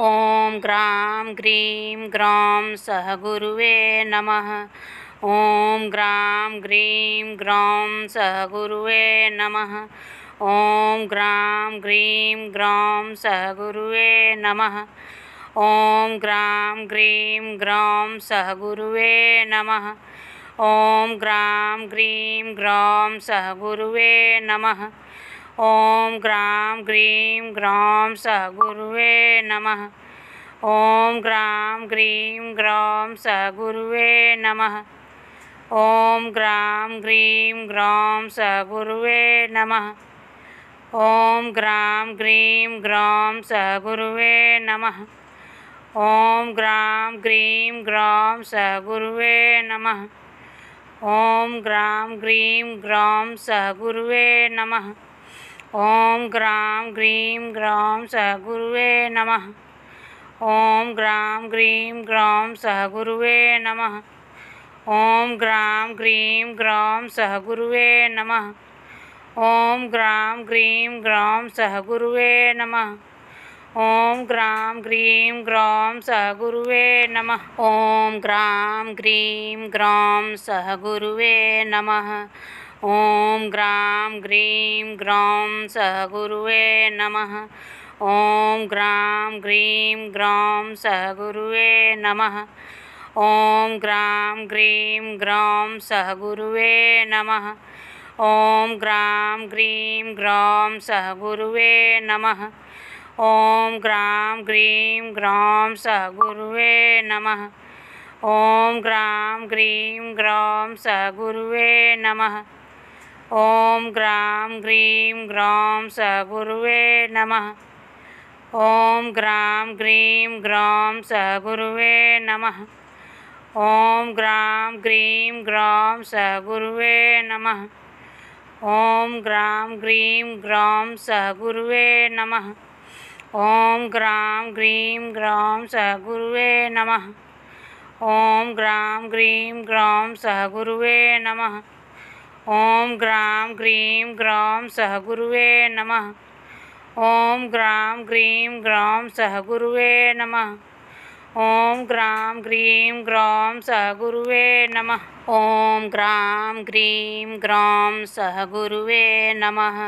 ओम ग्राम grim ग्रौं सह गुरुवे नमः ओम ग्राम ग्रीम ग्रौं सह गुरुवे नमः ओम ग्राम ग्रीम ग्रौं सह गुरुवे नमः ओम ग्राम ग्रीम ग्रौं सह गुरुवे नमः ओम ग्राम ग्रीम ग्रौं सह गुरुवे नमः ओम ग्राम ग्रीम ग्रौं सः गुरुवे नमः ओम ग्राम ग्रीम ग्रौं सः गुरुवे नमः ओम ग्राम ग्रीम ग्रौं सः गुरुवे नमः ओम ग्राम ग्रीम ग्रौं सः गुरुवे नमः ओम ग्राम ग्रीम ग्रौं सः गुरुवे नमः ओम ग्राम ग्रीम ग्रौं सः गुरुवे नमः ओम ग्राम ग्रीम ग्राम सहगुरुवे नमः ओम ग्राम ग्रीम ग्राम सहगुरुवे नमः ओम ग्राम ग्रीम ग्राम सहगुरुवे नमः ओम ग्राम ग्रीम ग्राम सहगुरुवे नमः ओम ग्राम ग्रीम ग्राम सहगुरुवे नमः ओम ग्राम ग्रीम ग्राम सहगुरुवे नमः ओम ग्राम ग्रीम ग्रौं सह गुरुवे नमः ओम ग्राम ग्रीम ग्रौं सह गुरुवे नमः ओम ग्राम ग्रीम ग्रौं सह गुरुवे नमः ओम ग्राम ग्रीम ग्रौं सह गुरुवे नमः ओम ग्राम ग्रीम ग्रौं सह गुरुवे नमः ओम ग्राम ग्रीम ग्रौं सह गुरुवे नमः ओम ग्राम ग्रीम ग्रीं स गुरुवे नमः ओम ग्राम ग्रीम ग्रीं स गुरुवे नमः ओम ग्राम ग्रीम ग्रीं स गुरुवे नमः ओम ग्राम ग्रीम ग्रीं स गुरुवे नमः ओम ग्राम ग्रीम ग्रीं स गुरुवे नमः ओम ग्राम ग्रीम ग्रीं स गुरुवे नमः ओम ग्राम ग्रीम ग्रौं सहगुरुवे नमः ओम ग्राम ग्रीम ग्रौं सहगुरुवे नमः ओम ग्राम ग्रीम ग्रौं सहगुरुवे नमः ओम ग्राम ग्रीम ग्रौं सहगुरुवे नमः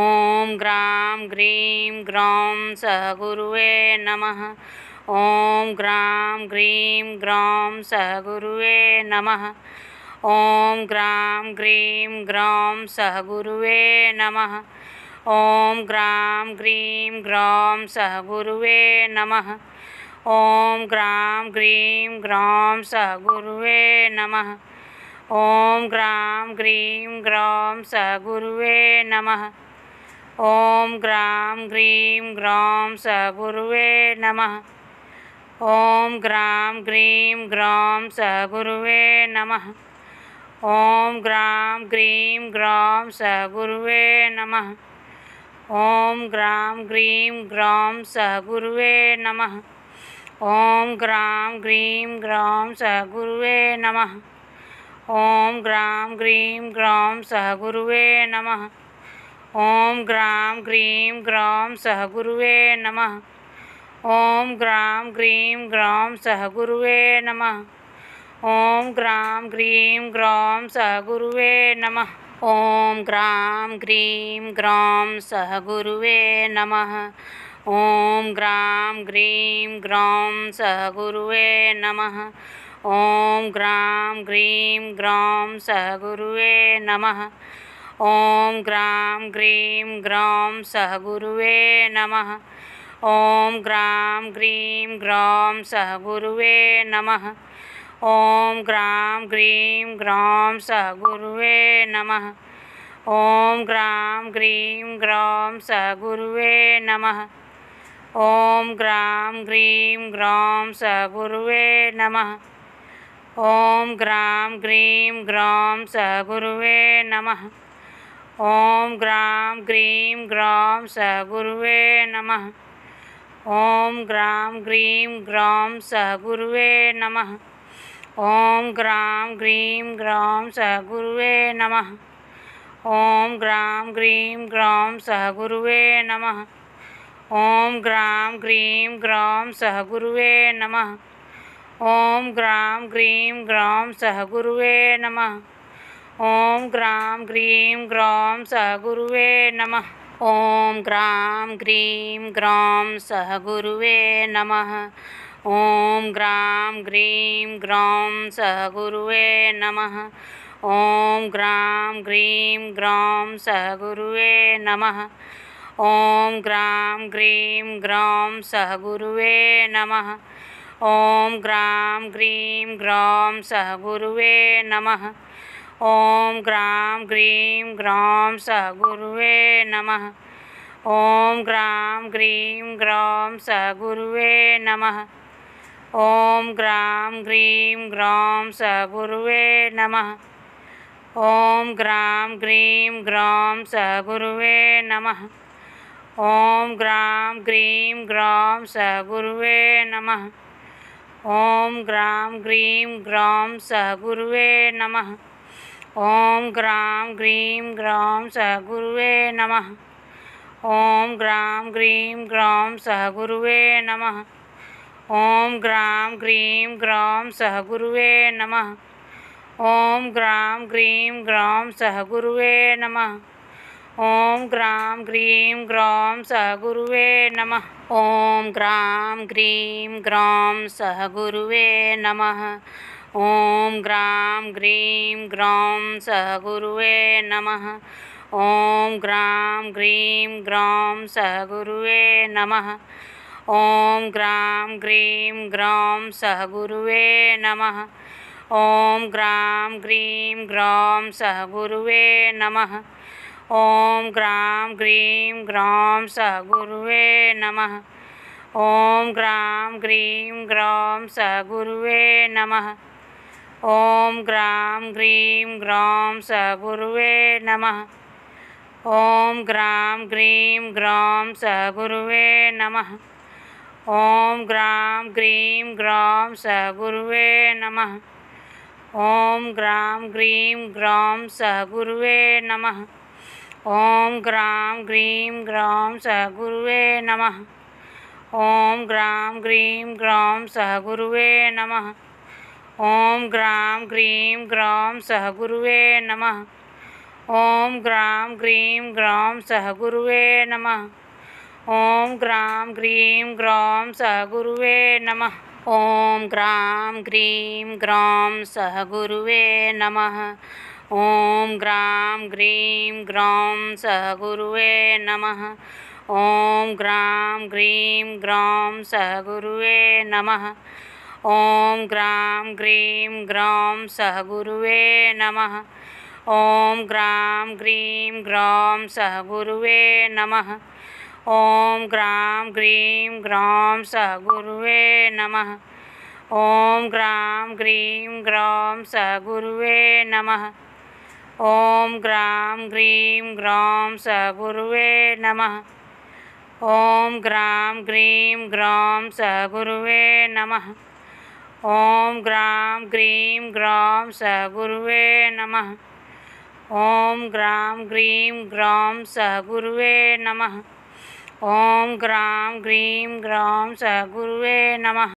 ओम ग्राम ग्रीम ग्रौं सहगुरुवे नमः ओम ग्राम ग्रीम ग्रौं सहगुरुवे नमः ॐ ग्रां ग्रीं ग्रौं सह गुरुवे नमः ओम ग्राम ग्रीम ग्रौं सह गुरुवे नमः ओम ग्राम ग्रीम ग्रौं सह गुरुवे नमः ओम ग्राम ग्रीम ग्रौं सह गुरुवे नमः ओम ग्राम ग्रीम ग्रौं सह गुरुवे नमः ओम ग्राम ग्रीम ग्रौं सह गुरुवे नमः ओम ग्राम ग्रीम ग्राम सहगुरुवे नमः ओम ग्राम ग्रीम ग्राम सहगुरुवे नमः ओम ग्राम ग्रीम ग्राम सहगुरुवे नमः ओम ग्राम ग्रीम ग्राम सहगुरुवे नमः ओम ग्राम ग्रीम ग्राम सहगुरुवे नमः ओम ग्राम ग्रीम ग्राम सहगुरुवे नमः ॐ ग्रां ग्रीं ग्रौं सः गुरुवे नमः ओम ग्राम ग्रीम ग्रौं सः गुरुवे नमः ओम ग्राम ग्रीम ग्रौं सः गुरुवे नमः ओम ग्राम ग्रीम ग्रौं सः गुरुवे नमः ओम ग्राम ग्रीम ग्रौं सः गुरुवे नमः ओम ग्राम ग्रीम ग्रौं सः गुरुवे नमः ॐ ग्रां ग्रीं ग्रौं सः गुरुवे नमः ओम ग्राम ग्रीम ग्रौं सः गुरुवे नमः ओम ग्राम ग्रीम ग्रौं सः गुरुवे नमः ओम ग्राम ग्रीम ग्रौं सः गुरुवे नमः ओम ग्राम ग्रीम ग्रौं सः गुरुवे नमः ओम ग्राम ग्रीम ग्रौं सः गुरुवे नमः ओम ग्राम ग्रीम ग्राम सह गुरुवे नमः ओम ग्राम ग्रीम ग्राम सह गुरुवे नमः ओम ग्राम ग्रीम ग्राम सह गुरुवे नमः ओम ग्राम ग्रीम ग्राम सह गुरुवे नमः ओम ग्राम ग्रीम ग्राम सह गुरुवे नमः ओम ग्राम ग्रीम ग्राम सह गुरुवे नमः ॐ ग्रां ग्रीं ग्रौं सह गुरुवे नमः ओम ग्राम ग्रीम ग्रौं सह गुरुवे नमः ओम ग्राम ग्रीम ग्रौं सह गुरुवे नमः ओम ग्राम ग्रीम ग्रौं सह गुरुवे नमः ओम ग्राम ग्रीम ग्रौं सह गुरुवे नमः ओम ग्राम ग्रीम ग्रौं सह गुरुवे नमः ॐ ग्रां ग्रीं ग्रौं सगुरुवे नमः ॐ ग्रां ग्रीं ग्रौं सगुरुवे नमः ॐ ग्रां ग्रीं ग्रौं सगुरुवे नमः ॐ ग्रां ग्रीं ग्रौं सगुरुवे नमः ॐ ग्रां ग्रीं ग्रौं सगुरुवे नमः ॐ ग्रां ग्रीं ग्रौं सगुरुवे नमः ओम ग्रां ग्रीं ग्राम सहगुरुवे नमः ओम ग्राम ग्रीं ग्राम सहगुरुवे नमः ओम ग्राम ग्रीं ग्राम सहगुरुवे नमः ओम ग्राम ग्रीं ग्राम सहगुरुवे नमः ओम ग्राम ग्रीं ग्राम सहगुरुवे नमः ओम ग्राम ग्रीं ग्राम सहगुरुवे नमः ॐ ग्रां ग्रीं ग्रौं सह गुरुवे नमः ओम ग्राम ग्रीम ग्रौं सह गुरुवे नमः ओम ग्राम ग्रीम ग्रौं सह गुरुवे नमः ओम ग्राम ग्रीम ग्रौं सह गुरुवे नमः ओम ग्राम ग्रीम ग्रौं सह गुरुवे नमः ओम ग्राम ग्रीम ग्रौं सह गुरुवे नमः ॐ ग्रां ग्रीं ग्रौं सहगुरुवे नमः ॐ ग्रां ग्रीं ग्रौं सहगुरुवे नमः ॐ ग्रां ग्रीं ग्रौं सहगुरुवे नमः ॐ ग्रां ग्रीं ग्रौं सहगुरुवे नमः ॐ ग्रां ग्रीं ग्रौं सहगुरुवे नमः ॐ ग्रां ग्रीं ग्रौं सहगुरुवे नमः ओम ग्राम ग्रीम ग्रौं सह गुरुवे नमः ओम ग्राम ग्रीम ग्रौं सह गुरुवे नमः ओम ग्राम ग्रीम ग्रौं सह गुरुवे नमः ओम ग्राम ग्रीम ग्रौं सह गुरुवे नमः ओम ग्राम ग्रीम ग्रौं सह गुरुवे नमः ओम ग्राम ग्रीम ग्रौं सह गुरुवे नमः ओम ग्राम ग्रीम ग्रौं सः गुरुवे नमः ओम ग्राम ग्रीम ग्रौं सः गुरुवे नमः ओम ग्राम ग्रीम ग्रौं सः गुरुवे नमः ओम ग्राम ग्रीम ग्रौं सः गुरुवे नमः ओम ग्राम ग्रीम ग्रौं सः गुरुवे नमः ओम ग्राम ग्रीम ग्रौं सः गुरुवे नमः ओम ग्राम ग्रीम ग्राम सगुरुवे नमः